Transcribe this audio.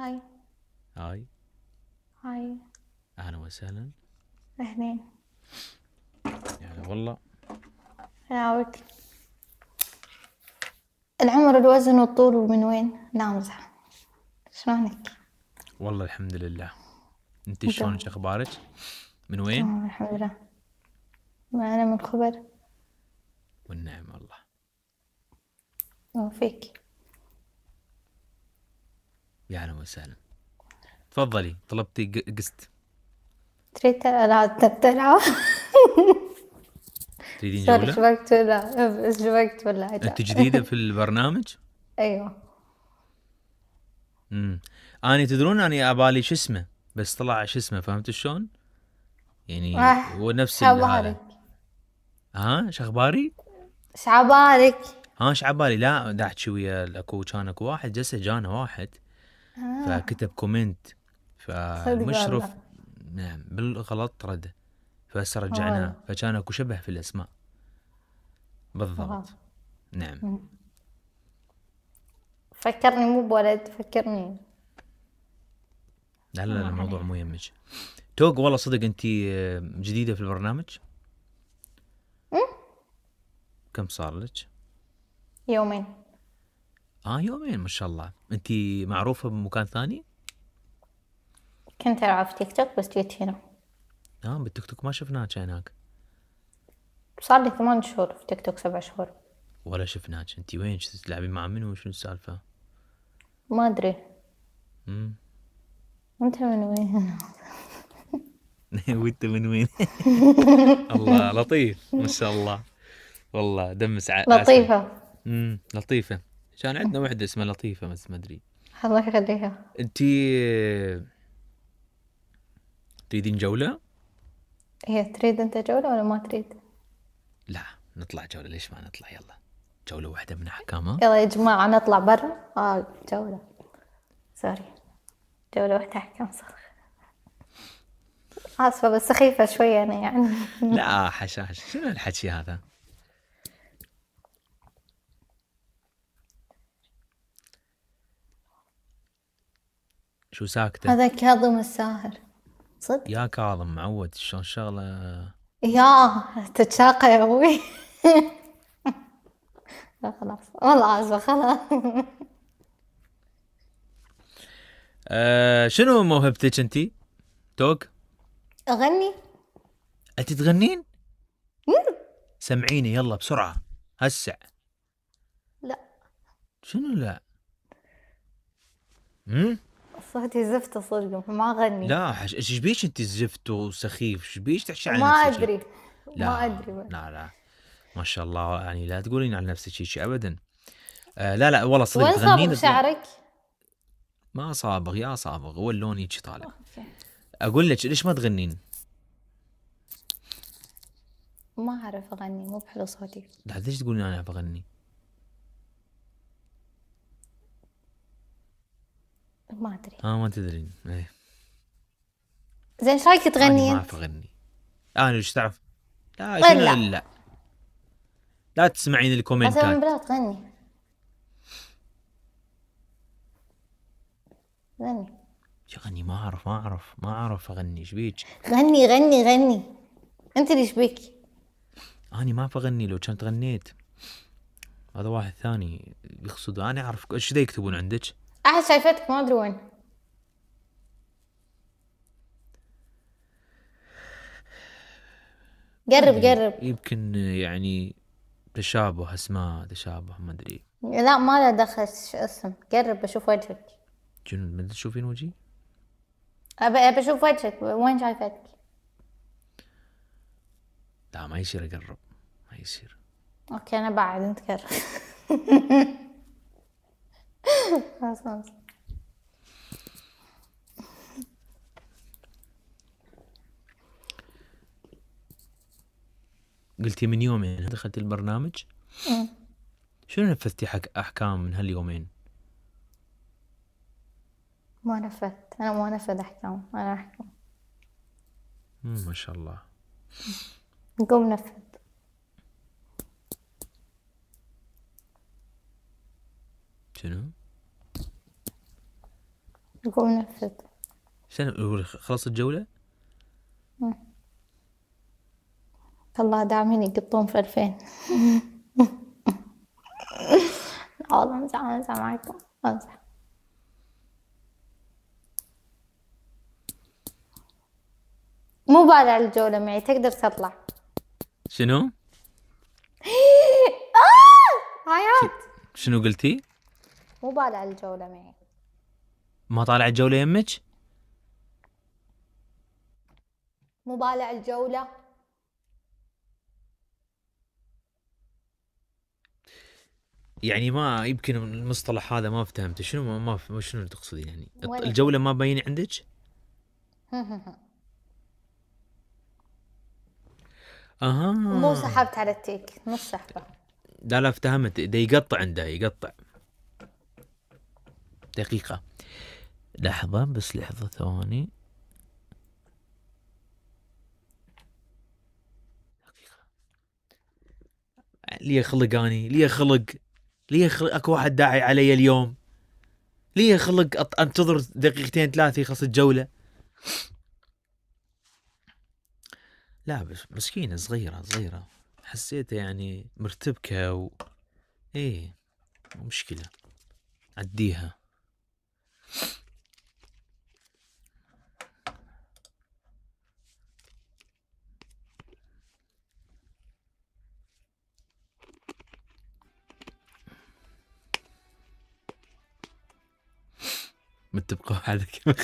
هاي هاي هاي اهلا وسهلا اهلين يا والله يا عوك. العمر الوزن والطول ومن وين نامزة شلونك والله الحمد لله انت شلون شو اخبارك من وين الحمد لله انا من خبر والنعم والله وفيك يا اهلا وسهلا تفضلي طلبتي قست تريد لا تبتلع تريدين جولة؟ شبكت ولا شبكت ولا انت جديدة في البرنامج؟ ايوه امم اني تدرون اني ابالي شو اسمه بس طلع شو اسمه فهمت شلون؟ يعني آه، هو نفس هذا ها شو اخباري؟ ايش عبالك؟ ها شعبالي عبالي؟ لا دا احكي ويا اكو كان اكو واحد جسه جانا واحد آه. فكتب كومنت فالمشرف نعم بالغلط رد فهسه آه. رجعناه فكان اكو شبه في الاسماء بالضبط آه. نعم فكرني مو بولد فكرني لا لا لا الموضوع مو يمج توق والله صدق انت جديده في البرنامج إيه؟ كم صار لك يومين اه يومين ما شاء الله انت معروفه بمكان ثاني كنت العب في تيك توك بس جيت هنا اه بالتيك توك ما شفناك هناك صار لي ثمان شهور في تيك توك سبع شهور ولا شفناك انت وين تلعبين مع منو وشنو السالفه ما ادري امم انت من وين وانت من وين الله لطيف ما شاء الله والله دم لطيفه امم لطيفه كان عندنا وحده اسمها لطيفه بس ما ادري الله يخليها انت تريدين جوله؟ هي تريد انت جوله ولا ما تريد؟ لا نطلع جوله ليش ما نطلع يلا جوله واحده من احكامها يلا يا جماعه نطلع برا اه جوله سوري جوله واحده احكام صرخ اسفه بس سخيفه شويه انا يعني لا حشاش شنو الحكي هذا؟ شو ساكتة هذا كاظم الساهر صدق يا كاظم معود شلون شغلة يا تتشاقى يا ابوي لا خلاص والله عازبة خلاص آه شنو موهبتك انت؟ توك؟ اغني انت تغنين؟ سمعيني يلا بسرعة هسع لا شنو لا؟ امم صوتي زفت صدق ما اغني لا حش... ايش بيش انت زفت وسخيف ايش بيش تحشي عن ما ادري لا. ما ادري بقى. لا لا ما شاء الله يعني لا تقولين عن نفسك شيء ابدا آه لا لا والله صدق وين صابغ شعرك؟ ما صابغ يا صابغ هو اللون هيك طالع اقول لك ليش ما تغنين؟ ما اعرف اغني مو بحلو صوتي لا ليش تقولين انا بغني؟ ما ادري اه ما تدرين ايه زين ايش رايك تغني؟ انا ما اعرف اغني آه، انا وش تعرف؟ لا لا لا لا تسمعين الكومنتات مثلا بلا تغني غني غني ما اعرف ما اعرف ما اعرف اغني ايش بيك؟ غني غني غني انت اللي بيك؟ اني ما اعرف اغني لو كنت غنيت هذا واحد ثاني يقصد انا اعرف ايش ذا يكتبون عندك؟ احد شايفتك ما ادري وين قرب قرب يمكن يعني تشابه اسماء تشابه ما ادري لا ما له دخل شو اسم قرب بشوف وجهك شنو ما تشوفين وجهي؟ ابى ابى اشوف وجهك وين شايفتك؟ لا ما يصير اقرب ما يصير اوكي انا بعد انت قرب خلاص خلاص قلتي من يومين دخلت البرنامج شنو نفذتي حك احكام من هاليومين؟ ما نفذت انا ما نفذ احكام انا احكم ما شاء الله قوم نفذ شنو؟ نقوم نفذ شنو خلصت الجولة؟ الله دعمني يقطون في ألفين والله امزح امزح معاكم امزح مو بالع الجولة معي تقدر تطلع شنو؟ آه! عيات شنو قلتي؟ مو بالع الجولة معي ما طالع الجوله يمك؟ مو طالع الجولة يعني ما يمكن المصطلح هذا ما فهمته شنو ما, ف... شنو تقصدين يعني الجولة ما باينة عندك؟ اها مو سحبت على التيك نص سحبة لا لا افتهمت ده يقطع عنده يقطع دقيقة لحظة بس لحظة ثواني لي خلق اني لي خلق لي خلق اكو واحد داعي علي اليوم لي خلق انتظر دقيقتين ثلاثة يخلص الجولة لا بس مسكينة صغيرة صغيرة حسيته يعني مرتبكة و ايه مشكلة عديها متفقوا على كم